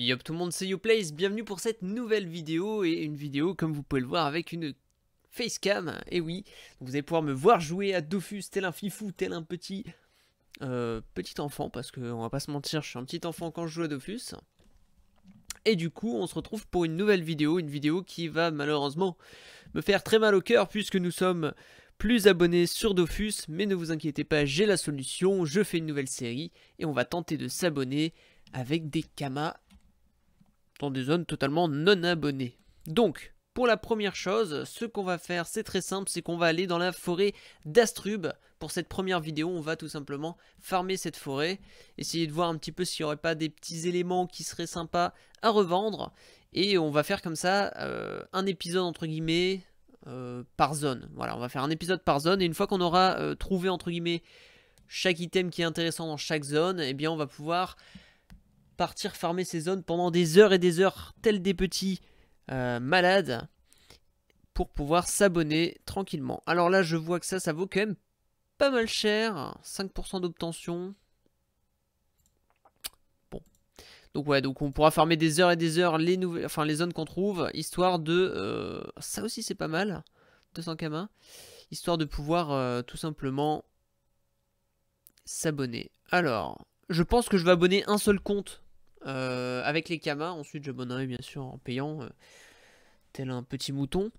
Yop tout le monde, c'est YouPlace, bienvenue pour cette nouvelle vidéo, et une vidéo comme vous pouvez le voir avec une facecam, et oui, vous allez pouvoir me voir jouer à Dofus tel un fifou, tel un petit, euh, petit enfant, parce qu'on va pas se mentir, je suis un petit enfant quand je joue à Dofus. Et du coup, on se retrouve pour une nouvelle vidéo, une vidéo qui va malheureusement me faire très mal au cœur, puisque nous sommes plus abonnés sur Dofus, mais ne vous inquiétez pas, j'ai la solution, je fais une nouvelle série, et on va tenter de s'abonner avec des camas dans des zones totalement non abonnées. Donc, pour la première chose, ce qu'on va faire, c'est très simple, c'est qu'on va aller dans la forêt d'Astrub. Pour cette première vidéo, on va tout simplement farmer cette forêt, essayer de voir un petit peu s'il n'y aurait pas des petits éléments qui seraient sympas à revendre. Et on va faire comme ça euh, un épisode entre guillemets euh, par zone. Voilà, on va faire un épisode par zone et une fois qu'on aura euh, trouvé entre guillemets chaque item qui est intéressant dans chaque zone, eh bien on va pouvoir partir farmer ces zones pendant des heures et des heures, tels des petits euh, malades, pour pouvoir s'abonner tranquillement. Alors là, je vois que ça, ça vaut quand même pas mal cher. 5% d'obtention. Bon. Donc ouais, donc on pourra farmer des heures et des heures les, nouvelles, enfin, les zones qu'on trouve, histoire de... Euh, ça aussi, c'est pas mal. 200 main Histoire de pouvoir euh, tout simplement s'abonner. Alors, je pense que je vais abonner un seul compte euh, avec les camas, Ensuite, j'abonnerai bien sûr en payant, euh, tel un petit mouton.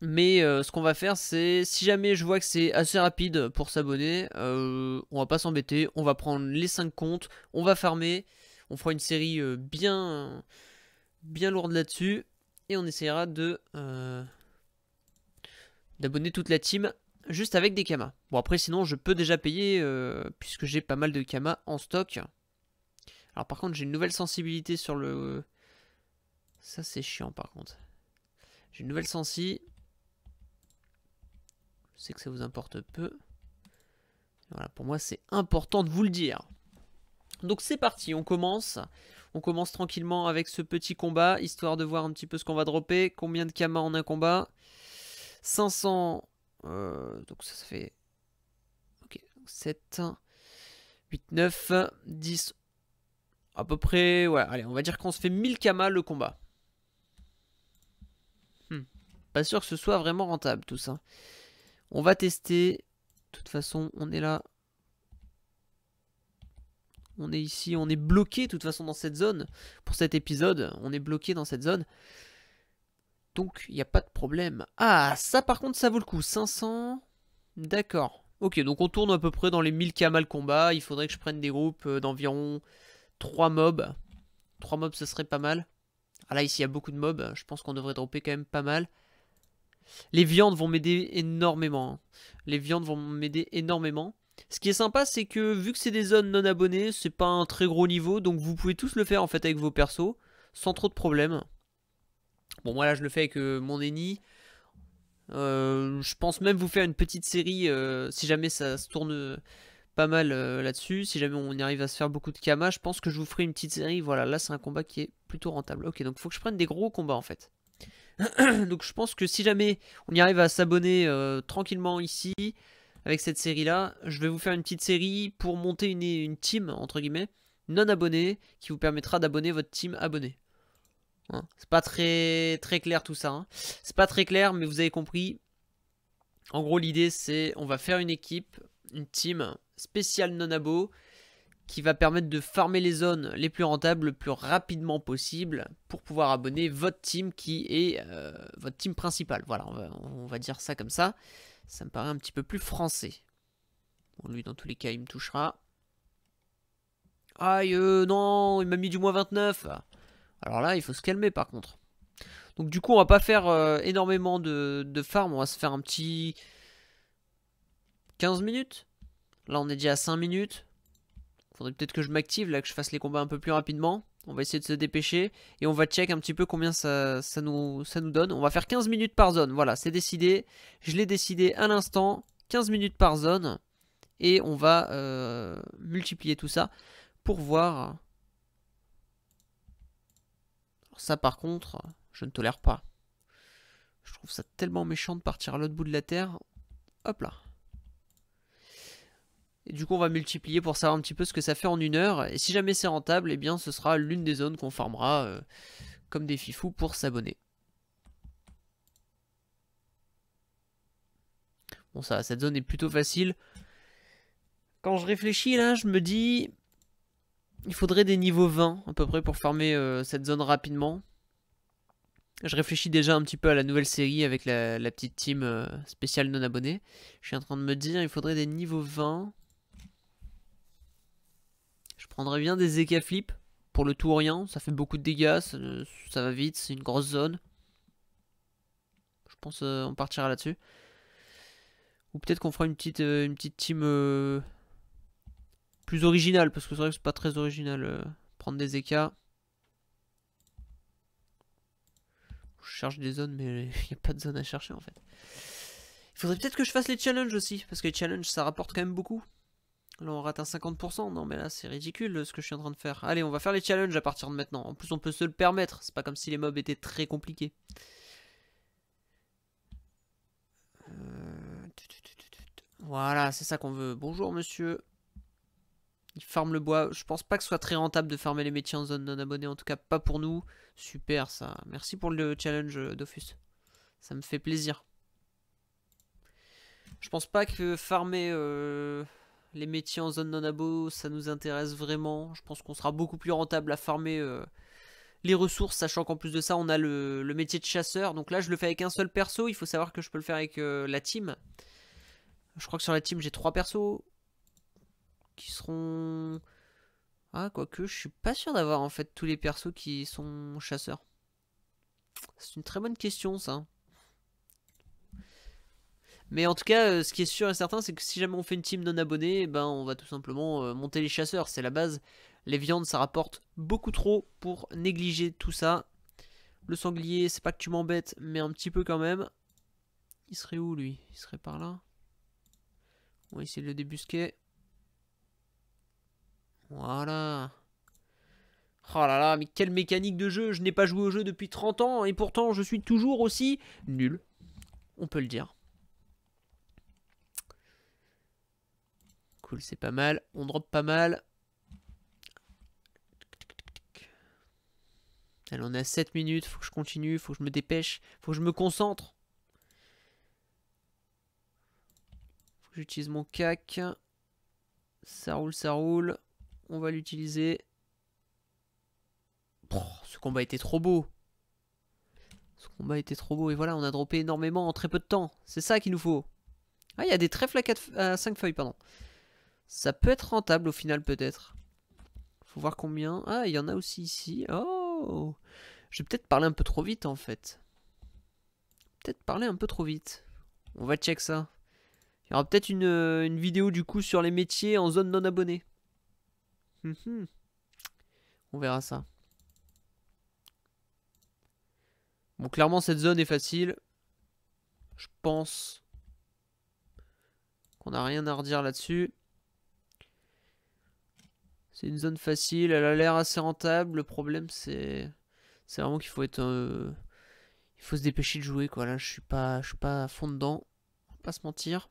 Mais euh, ce qu'on va faire, c'est si jamais je vois que c'est assez rapide pour s'abonner, on va pas s'embêter. On va prendre les 5 comptes, on va farmer, on fera une série bien, bien lourde là-dessus. Et on essayera de d'abonner toute la team juste avec des camas. Bon après sinon je peux déjà payer puisque j'ai pas mal de camas en stock. Alors par contre, j'ai une nouvelle sensibilité sur le... Ça c'est chiant par contre. J'ai une nouvelle sensi. Je sais que ça vous importe peu. Voilà, pour moi c'est important de vous le dire. Donc c'est parti, on commence. On commence tranquillement avec ce petit combat, histoire de voir un petit peu ce qu'on va dropper. Combien de kamas en un combat 500... Euh, donc ça, ça fait... Ok, 7, 8, 9, 10, à peu près, ouais, allez, on va dire qu'on se fait 1000 kamas le combat. Hmm. Pas sûr que ce soit vraiment rentable tout ça. On va tester. De toute façon, on est là. On est ici, on est bloqué de toute façon dans cette zone. Pour cet épisode, on est bloqué dans cette zone. Donc, il n'y a pas de problème. Ah, ça par contre, ça vaut le coup. 500. D'accord. Ok, donc on tourne à peu près dans les 1000 kamas le combat. Il faudrait que je prenne des groupes euh, d'environ 3 mobs. 3 mobs, ce serait pas mal. Ah là, ici, il y a beaucoup de mobs. Je pense qu'on devrait dropper quand même pas mal. Les viandes vont m'aider énormément. Hein. Les viandes vont m'aider énormément. Ce qui est sympa, c'est que vu que c'est des zones non abonnées, c'est pas un très gros niveau. Donc vous pouvez tous le faire en fait avec vos persos. Sans trop de problèmes. Bon, moi là, je le fais avec euh, mon Eni. Euh, je pense même vous faire une petite série euh, si jamais ça se tourne pas mal euh, là-dessus. Si jamais on arrive à se faire beaucoup de Kama, je pense que je vous ferai une petite série. Voilà, là c'est un combat qui est plutôt rentable. Ok, donc il faut que je prenne des gros combats en fait. donc je pense que si jamais on y arrive à s'abonner euh, tranquillement ici, avec cette série là, je vais vous faire une petite série pour monter une, une team, entre guillemets, non abonnée, qui vous permettra d'abonner votre team abonnée. Hein, c'est pas très, très clair tout ça. Hein. c'est pas très clair, mais vous avez compris. En gros l'idée c'est on va faire une équipe, une team, spécial Nonabo qui va permettre de farmer les zones les plus rentables le plus rapidement possible pour pouvoir abonner votre team qui est euh, votre team principal. Voilà, on va, dire ça comme ça. Ça me paraît un petit peu plus français. lui, dans tous les cas, il me touchera. Aïe, euh, non, il m'a mis du moins 29. Alors là, il faut se calmer par contre. Donc du coup, on va pas faire euh, énormément de, de farm. On va se faire un petit... 15 minutes Là, on est déjà à 5 minutes. Faudrait peut-être que je m'active, là, que je fasse les combats un peu plus rapidement. On va essayer de se dépêcher. Et on va check un petit peu combien ça, nous, donne. On va faire 15 minutes par zone. Voilà, c'est décidé. Je l'ai décidé à l'instant. 15 minutes par zone. Et on va euh, multiplier tout ça pour voir. ça, par contre, je ne tolère pas. Je trouve ça tellement méchant de partir à l'autre bout de la Terre. Hop là. Et du coup, on va multiplier pour savoir un petit peu ce que ça fait en une heure. Et si jamais c'est rentable, eh bien, ce sera l'une des zones qu'on formera euh, comme des fifous pour s'abonner. Bon, ça, cette zone est plutôt facile. Quand je réfléchis, là, je me dis... Il faudrait des niveaux 20, à peu près, pour former euh, cette zone rapidement. Je réfléchis déjà un petit peu à la nouvelle série avec la, petite team euh, spéciale non abonnée. Je suis en train de me dire, il faudrait des niveaux 20 prendrais bien des EK Flip pour le tout orient, Ça fait beaucoup de dégâts, ça, va vite, c'est une grosse zone. Je pense euh, on partira là-dessus. Ou peut-être qu'on fera une petite, euh, une petite team euh, plus originale, parce que c'est vrai que c'est pas très original prendre des EK. Je cherche des zones, mais il n'y a pas de zone à chercher en fait. Il faudrait peut-être que je fasse les challenges aussi, parce que les challenges ça rapporte quand même beaucoup. Là, on rate un 50%. Non, mais là, c'est ridicule ce que je suis en train de faire. Allez, on va faire les challenges à partir de maintenant. En plus, on peut se le permettre. C'est pas comme si les mobs étaient très compliqués. Euh, voilà, c'est ça qu'on veut. Bonjour, monsieur. Il farme le bois. Je pense pas que ce soit très rentable de farmer les métiers en zone non abonnée. En tout cas, pas pour nous. Super, ça. Merci pour le challenge, euh, Dofus. Ça me fait plaisir. Je pense pas que farmer... Euh les métiers en zone non-abo, ça nous intéresse vraiment. Je pense qu'on sera beaucoup plus rentable à farmer euh, les ressources, sachant qu'en plus de ça, on a le, métier de chasseur. Donc là, je le fais avec un seul perso. Il faut savoir que je peux le faire avec euh, la team. Je crois que sur la team, j'ai trois persos qui seront... Ah, quoique, je suis pas sûr d'avoir en fait tous les persos qui sont chasseurs. C'est une très bonne question, ça. Mais en tout cas, euh, ce qui est sûr et certain, c'est que si jamais on fait une team non abonnée, eh ben on va tout simplement euh, monter les chasseurs, c'est la base. Les viandes, ça rapporte beaucoup trop pour négliger tout ça. Le sanglier, c'est pas que tu m'embêtes, mais un petit peu quand même. Il serait où lui Il serait par là On va essayer de le débusquer. Voilà. Oh là là, mais quelle mécanique de jeu Je n'ai pas joué au jeu depuis 30 ans et pourtant je suis toujours aussi nul. On peut le dire. c'est pas mal. On drop pas mal. Allez, on a 7 minutes, faut que je continue, faut que je me dépêche, faut que je me concentre. Faut que j'utilise mon cac. Ça roule, ça roule. On va l'utiliser. Ce combat était trop beau. Ce combat était trop beau. Et voilà, on a droppé énormément en très peu de temps. C'est ça qu'il nous faut. Ah, il y a des trèfles à 5 feuilles, pardon. Ça peut être rentable au final peut-être. Faut voir combien. Ah, il y en a aussi ici. Oh Je vais peut-être parler un peu trop vite en fait. Peut-être parler un peu trop vite. On va check ça. Il y aura peut-être une, euh, vidéo du coup sur les métiers en zone non abonnée. Hum, hum. On verra ça. Bon, clairement, cette zone est facile. Je pense qu'on n'a rien à redire là-dessus. C'est une zone facile, elle a l'air assez rentable. Le problème, c'est c'est vraiment qu'il faut être. Euh, il faut se dépêcher de jouer, quoi. Là, je suis pas, je suis pas à fond dedans. On va pas se mentir.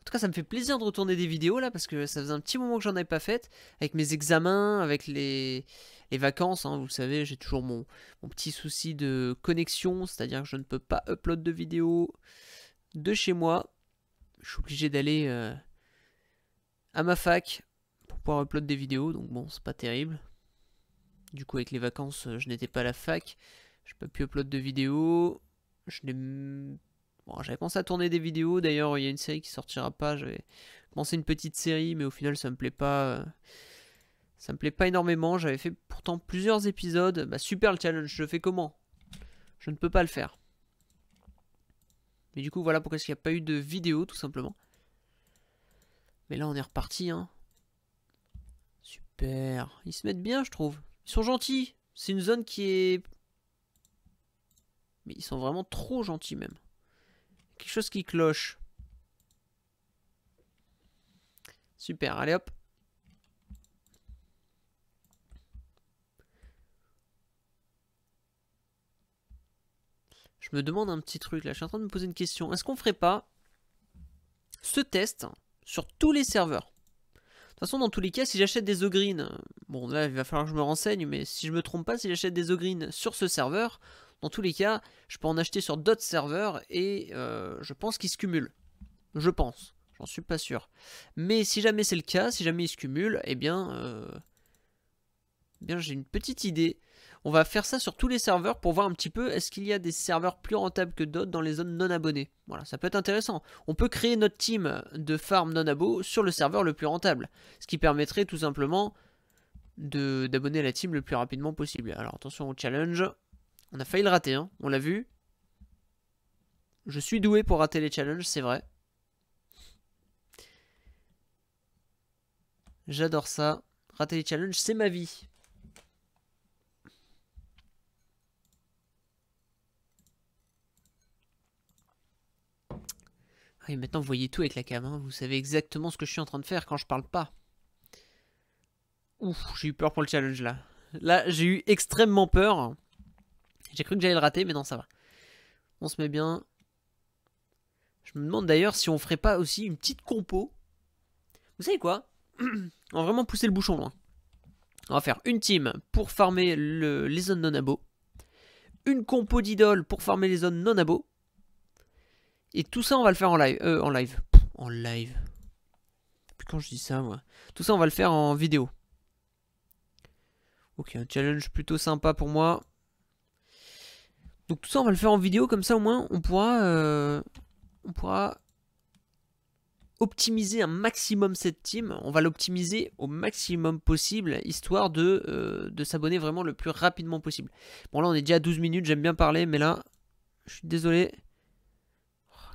En tout cas, ça me fait plaisir de retourner des vidéos là parce que ça faisait un petit moment que j'en avais pas fait avec mes examens, avec les, vacances. Hein, vous le savez, j'ai toujours mon, mon petit souci de connexion, c'est-à-dire que je ne peux pas upload de vidéos de chez moi je suis obligé d'aller euh, à ma fac pour pouvoir upload des vidéos, donc bon, c'est pas terrible. Du coup, avec les vacances, euh, je n'étais pas à la fac, je n'ai pas pu upload de vidéos. Je n'ai. j'avais pensé à tourner des vidéos, d'ailleurs, il y a une série qui sortira pas. J'avais commencé une petite série, mais au final, ça me plaît pas. Euh, ça me plaît pas énormément. J'avais fait pourtant plusieurs épisodes. Bah, super le challenge, je fais comment Je ne peux pas le faire. Et du coup, voilà pourquoi est-ce qu'il n'y a pas eu de vidéo, tout simplement. Mais là, on est reparti, hein. Super. Ils se mettent bien, je trouve. Ils sont gentils. C'est une zone qui est... Mais ils sont vraiment trop gentils, même. Quelque chose qui cloche. Super, allez hop. Je me demande un petit truc là, je suis en train de me poser une question. Est-ce qu'on ferait pas ce test sur tous les serveurs de toute façon, dans tous les cas, si j'achète des O'Green, bon là il va falloir que je me renseigne, mais si je me trompe pas, si j'achète des O'Green sur ce serveur, dans tous les cas, je peux en acheter sur d'autres serveurs et euh, je pense qu'ils se cumulent. Je pense, j'en suis pas sûr. Mais si jamais c'est le cas, si jamais ils se cumulent, eh bien, euh, eh bien j'ai une petite idée on va faire ça sur tous les serveurs pour voir un petit peu est-ce qu'il y a des serveurs plus rentables que d'autres dans les zones non abonnées. Voilà, ça peut être intéressant. On peut créer notre team de farm non abo sur le serveur le plus rentable, ce qui permettrait tout simplement d'abonner la team le plus rapidement possible. Alors attention au challenge. On a failli le rater, hein. on l'a vu. Je suis doué pour rater les challenges, c'est vrai. J'adore ça. Rater les challenges, c'est ma vie. Et maintenant vous voyez tout avec la cam, hein. vous savez exactement ce que je suis en train de faire quand je parle pas. Ouf, j'ai eu peur pour le challenge là. Là, j'ai eu extrêmement peur. J'ai cru que j'allais le rater, mais non, ça va. On se met bien. Je me demande d'ailleurs si on ferait pas aussi une petite compo. Vous savez quoi On va vraiment pousser le bouchon loin. On va faire une team pour farmer les zones non-abo. Une compo d'idoles pour farmer les zones non-abo. Et tout ça, on va le faire en live. Euh, en live. en live. Puis quand je dis ça, moi. Tout ça, on va le faire en vidéo. Ok, un challenge plutôt sympa pour moi. Donc tout ça, on va le faire en vidéo, comme ça au moins, on pourra... Euh, on pourra optimiser un maximum cette team. On va l'optimiser au maximum possible, histoire de, euh, de s'abonner vraiment le plus rapidement possible. Bon là, on est déjà à 12 minutes, j'aime bien parler, mais là, je suis désolé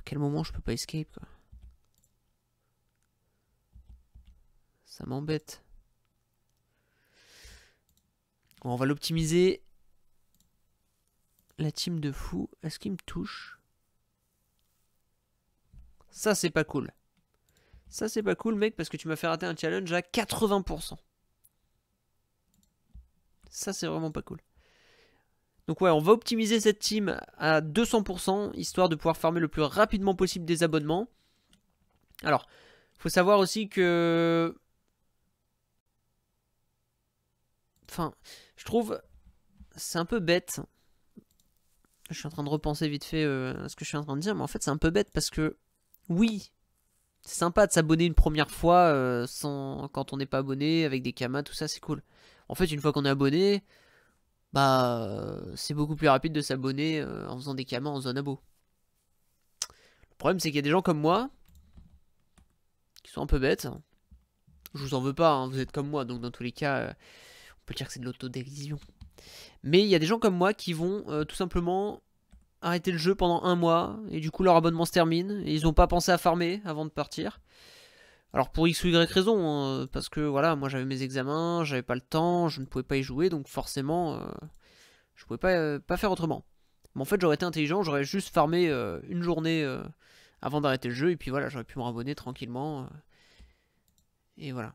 quel moment je peux pas escape, quoi Ça m'embête. on va l'optimiser. La team de fou. Est-ce qu'il me touche Ça, c'est pas cool. Ça, c'est pas cool, mec, parce que tu m'as fait rater un challenge à 80%. Ça, c'est vraiment pas cool. Donc ouais, on va optimiser cette team à 200%, histoire de pouvoir farmer le plus rapidement possible des abonnements. Alors, faut savoir aussi que... Enfin, je trouve... C'est un peu bête. Je suis en train de repenser vite fait à euh, ce que je suis en train de dire, mais en fait c'est un peu bête parce que... Oui, c'est sympa de s'abonner une première fois euh, sans... quand on n'est pas abonné, avec des kamas, tout ça, c'est cool. En fait, une fois qu'on est abonné, bah euh, c'est beaucoup plus rapide de s'abonner euh, en faisant des camas en zone abo. Le problème c'est qu'il y a des gens comme moi qui sont un peu bêtes. Je vous en veux pas, hein, vous êtes comme moi, donc dans tous les cas, euh, on peut dire que c'est de l'autodérision. Mais il y a des gens comme moi qui vont tout simplement arrêter le jeu pendant un mois et du coup leur abonnement se termine et ils n'ont pas pensé à farmer avant de partir. Alors pour X ou Y raison, hein, parce que voilà, moi j'avais mes examens, j'avais pas le temps, je ne pouvais pas y jouer, donc forcément, euh, je pouvais pas, euh, pas faire autrement. Mais en fait, j'aurais été intelligent, j'aurais juste farmé euh, une journée avant d'arrêter le jeu, et puis voilà, j'aurais pu me rabonner tranquillement. et voilà.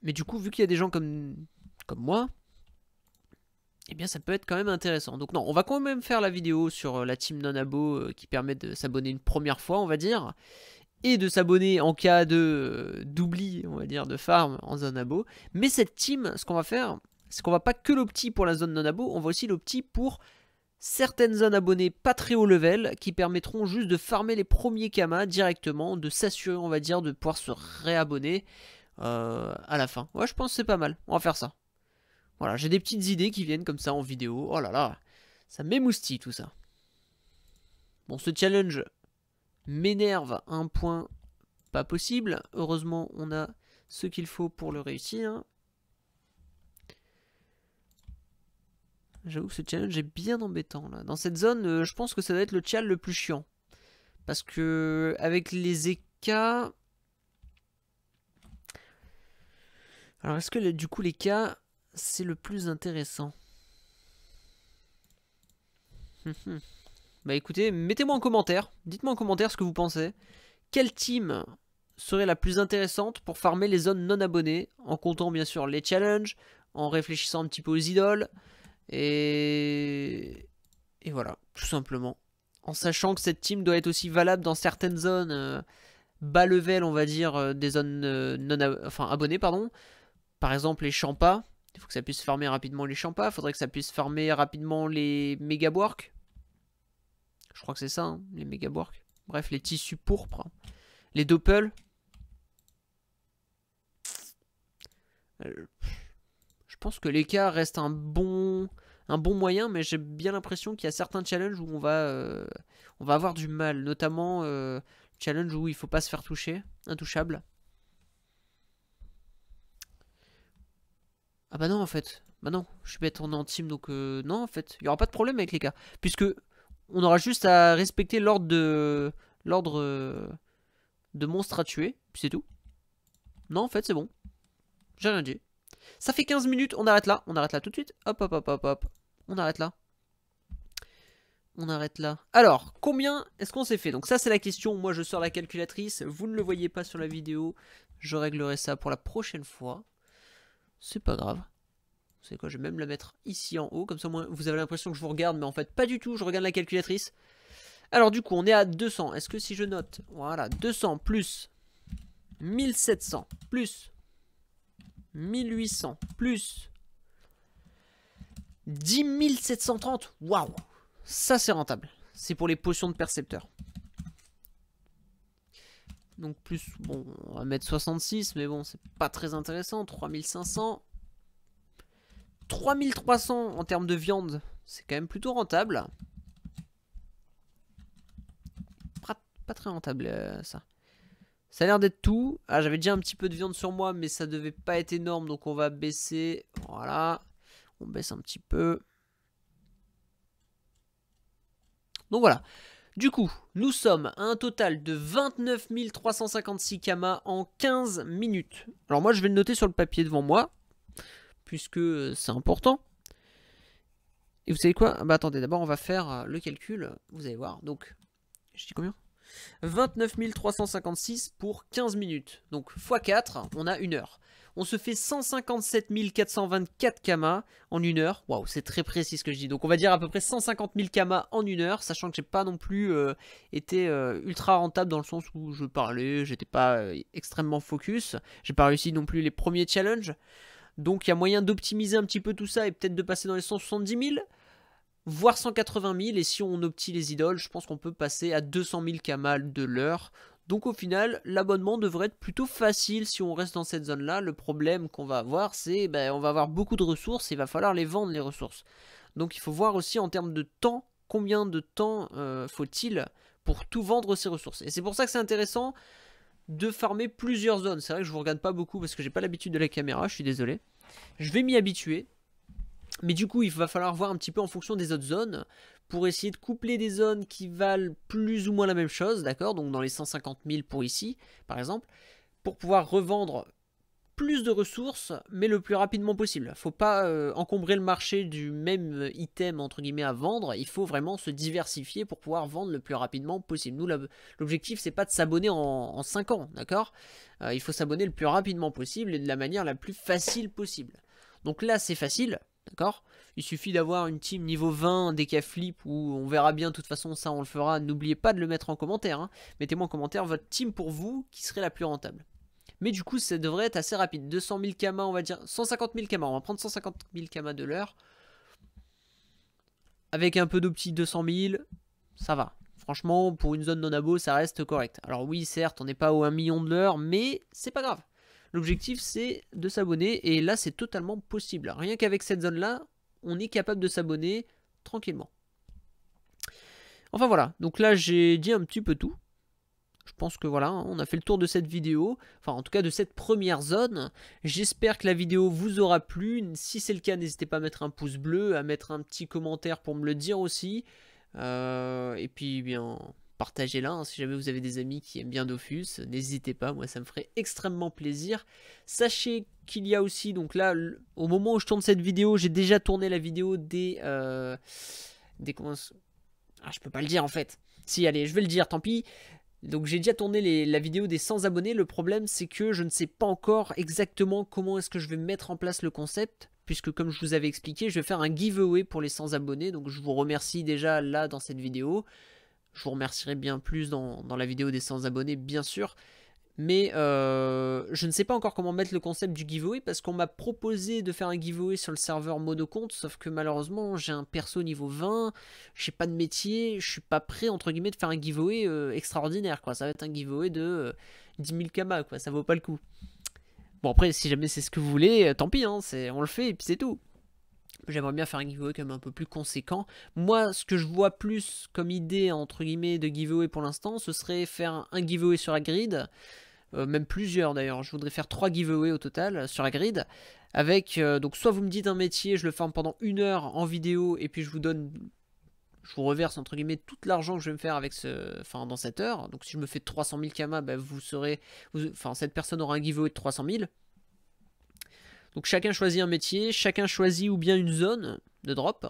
Mais du coup, vu qu'il y a des gens comme, comme moi, eh bien ça peut être quand même intéressant. Donc non, on va quand même faire la vidéo sur la team non qui permet de s'abonner une première fois, on va dire et de s'abonner en cas de euh, d'oubli, on va dire, de farm en zone abo. Mais cette team, ce qu'on va faire, c'est qu'on va pas que l'opti pour la zone non abo, on va aussi l'opti pour certaines zones abonnées pas très haut level qui permettront juste de farmer les premiers kamas directement, de s'assurer, on va dire, de pouvoir se réabonner euh, à la fin. Ouais, je pense que c'est pas mal. On va faire ça. Voilà, j'ai des petites idées qui viennent comme ça en vidéo. Oh là là, ça m'émoustille tout ça. Bon, ce challenge m'énerve un point pas possible. Heureusement, on a ce qu'il faut pour le réussir. J'avoue que ce challenge est bien embêtant là. Dans cette zone, euh, je pense que ça va être le challenge le plus chiant. Parce que avec les écas... Alors est-ce que du coup les cas, c'est le plus intéressant hum, hum. Bah écoutez, mettez-moi en commentaire, dites-moi en commentaire ce que vous pensez. Quelle team serait la plus intéressante pour farmer les zones non abonnées, en comptant bien sûr les challenges, en réfléchissant un petit peu aux idoles, et, et voilà, tout simplement. En sachant que cette team doit être aussi valable dans certaines zones euh, bas level, on va dire, euh, des zones euh, non enfin, abonnées, pardon. Par exemple les champas, il faut que ça puisse farmer rapidement les champas, il faudrait que ça puisse farmer rapidement les mégaborks, je crois que c'est ça, hein, les les works. Bref, les tissus pourpres. Les Doppel. Euh, je pense que l'écart reste un bon, un bon moyen, mais j'ai bien l'impression qu'il y a certains challenges où on va, euh, on va avoir du mal. Notamment euh, challenge où il ne faut pas se faire toucher, intouchable. Ah bah non en fait, bah non, je suis bête, on est en team donc non en fait, il n'y aura pas de problème avec les cas. Puisque on aura juste à respecter l'ordre de l'ordre euh, de monstres à tuer, puis c'est tout. Non, en fait, c'est bon. J'ai rien dit. Ça fait 15 minutes, on arrête là. On arrête là tout de suite. Hop, hop, hop, hop, hop. On arrête là. On arrête là. Alors, combien est-ce qu'on s'est fait Donc ça, c'est la question. Moi, je sors la calculatrice. Vous ne le voyez pas sur la vidéo. Je réglerai ça pour la prochaine fois. C'est pas grave. C'est quoi, je vais même la mettre ici en haut, comme ça vous avez l'impression que je vous regarde, mais en fait pas du tout, je regarde la calculatrice. Alors du coup, on est à 200. Est-ce que si je note, voilà, 200 plus 1700 plus 1800 plus 10730, waouh, ça c'est rentable. C'est pour les potions de percepteurs. Donc plus, bon, on va mettre 66, mais bon, c'est pas très intéressant. 3500. 3300 en termes de viande, c'est quand même plutôt rentable. Pas très rentable euh, ça. Ça a l'air d'être tout. Ah, j'avais déjà un petit peu de viande sur moi, mais ça devait pas être énorme, donc on va baisser. Voilà. On baisse un petit peu. Donc voilà. Du coup, nous sommes à un total de 29 356 kamas en 15 minutes. Alors moi, je vais le noter sur le papier devant moi puisque c'est important. Et vous savez quoi ah Bah attendez, d'abord on va faire euh, le calcul, vous allez voir. Donc, je dis combien 29 356 pour 15 minutes. Donc x 4, on a une heure. On se fait 157 424 kamas en une heure. Waouh, c'est très précis ce que je dis. Donc on va dire à peu près 150 000 kamas en une heure, sachant que j'ai pas non plus euh, été euh, ultra rentable dans le sens où je parlais, j'étais pas extrêmement focus. J'ai pas réussi non plus les premiers challenges. Donc il y a moyen d'optimiser un petit peu tout ça et peut-être de passer dans les 170 000, voire 180 000. Et si on optie les idoles, je pense qu'on peut passer à 200 000 Kamal de l'heure. Donc au final, l'abonnement devrait être plutôt facile si on reste dans cette zone-là. Le problème qu'on va avoir, c'est ben, on va avoir beaucoup de ressources et il va falloir les vendre, les ressources. Donc il faut voir aussi en termes de temps, combien de temps euh, faut-il pour tout vendre ces ressources. Et c'est pour ça que c'est intéressant de farmer plusieurs zones. C'est vrai que je vous regarde pas beaucoup parce que j'ai pas l'habitude de la caméra, je suis désolé. Je vais m'y habituer. Mais du coup, il va falloir voir un petit peu en fonction des autres zones pour essayer de coupler des zones qui valent plus ou moins la même chose, d'accord Donc dans les 150 000 pour ici, par exemple, pour pouvoir revendre plus de ressources, mais le plus rapidement possible. Faut pas euh, encombrer le marché du même item entre guillemets à vendre. Il faut vraiment se diversifier pour pouvoir vendre le plus rapidement possible. Nous, l'objectif c'est pas de s'abonner en, 5 ans, d'accord euh, Il faut s'abonner le plus rapidement possible et de la manière la plus facile possible. Donc là, c'est facile, D'accord Il suffit d'avoir une team niveau 20 des cas flip ou on verra bien de toute façon ça on le fera. N'oubliez pas de le mettre en commentaire. Hein. Mettez-moi en commentaire votre team pour vous qui serait la plus rentable. Mais du coup, ça devrait être assez rapide. 200 000 kama, on va dire. 150 000 kama, on va prendre 150 000 kama de l'heure. Avec un peu d'optique 200 000, ça va. Franchement, pour une zone non-abo, ça reste correct. Alors oui, certes, on n'est pas au 1 million de l'heure, mais c'est pas grave. L'objectif, c'est de s'abonner, et là, c'est totalement possible. Rien qu'avec cette zone-là, on est capable de s'abonner tranquillement. Enfin voilà, donc là j'ai dit un petit peu tout. Je pense que voilà, on a fait le tour de cette vidéo, enfin en tout cas de cette première zone. J'espère que la vidéo vous aura plu. Si c'est le cas, n'hésitez pas à mettre un pouce bleu, à mettre un petit commentaire pour me le dire aussi. Euh, et puis bien partagez-la. Hein, si jamais vous avez des amis qui aiment bien Dofus, n'hésitez pas, moi ça me ferait extrêmement plaisir. Sachez qu'il y a aussi, donc là, au moment où je tourne cette vidéo, j'ai déjà tourné la vidéo des... Euh, des comment... Ah, je peux pas le dire en fait. Si, allez, je vais le dire, tant pis. Donc j'ai déjà tourné la vidéo des 100 abonnés. Le problème c'est que je ne sais pas encore exactement comment est-ce que je vais mettre en place le concept. Puisque comme je vous avais expliqué, je vais faire un giveaway pour les 100 abonnés. Donc je vous remercie déjà là dans cette vidéo. Je vous remercierai bien plus dans, dans la vidéo des 100 abonnés bien sûr. Mais euh, je ne sais pas encore comment mettre le concept du giveaway parce qu'on m'a proposé de faire un giveaway sur le serveur compte sauf que malheureusement j'ai un perso niveau 20, j'ai pas de métier, je suis pas prêt entre guillemets de faire un giveaway euh, extraordinaire quoi. Ça va être un giveaway de 10 000 kama quoi, ça vaut pas le coup. Bon après si jamais c'est ce que vous voulez, euh, tant pis hein. on le fait et puis c'est tout. J'aimerais bien faire un giveaway quand même un peu plus conséquent. Moi, ce que je vois plus comme idée entre guillemets de giveaway pour l'instant, ce serait faire un giveaway sur la grid. Euh, même plusieurs d'ailleurs. Je voudrais faire trois giveaways au total euh, sur la grid. Avec, euh, donc soit vous me dites un métier, je le ferme pendant une heure en vidéo et puis je vous donne, je vous reverse entre guillemets tout l'argent que je vais me faire avec ce, enfin dans cette heure. Donc si je me fais 300 000 kamas, vous serez, enfin cette personne aura un giveaway de 300 000. Donc chacun choisit un métier, chacun choisit ou bien une zone de drop.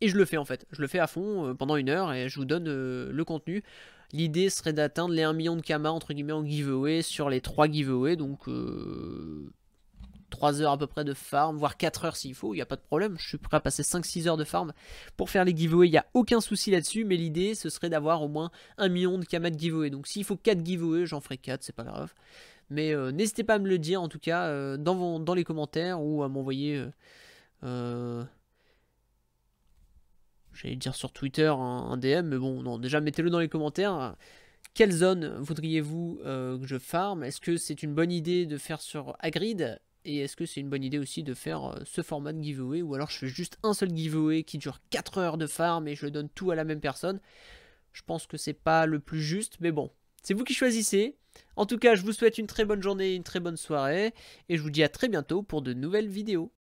Et je le fais en fait, je le fais à fond pendant une heure et je vous donne le contenu. L'idée serait d'atteindre les 1 million de Kama entre guillemets en giveaway sur les 3 giveaways, donc 3 euh, heures à peu près de farm, voire 4 heures s'il faut, il n'y a pas de problème, je suis prêt à passer 5-6 heures de farm pour faire les giveaways, il n'y a aucun souci là-dessus, mais l'idée ce serait d'avoir au moins 1 million de Kama de giveaway, donc s'il faut 4 giveaways, j'en ferai 4, c'est pas grave. Mais euh, n'hésitez pas à me le dire en tout cas euh, dans, les commentaires ou à m'envoyer j'allais dire sur Twitter un, DM, mais bon, non, déjà mettez-le dans les commentaires. Quelle zone voudriez-vous euh, que je farme Est-ce que c'est une bonne idée de faire sur Agrid Et est-ce que c'est une bonne idée aussi de faire euh, ce format de giveaway Ou alors je fais juste un seul giveaway qui dure 4 heures de farm et je donne tout à la même personne Je pense que c'est pas le plus juste, mais bon, c'est vous qui choisissez. En tout cas, je vous souhaite une très bonne journée, une très bonne soirée, et je vous dis à très bientôt pour de nouvelles vidéos.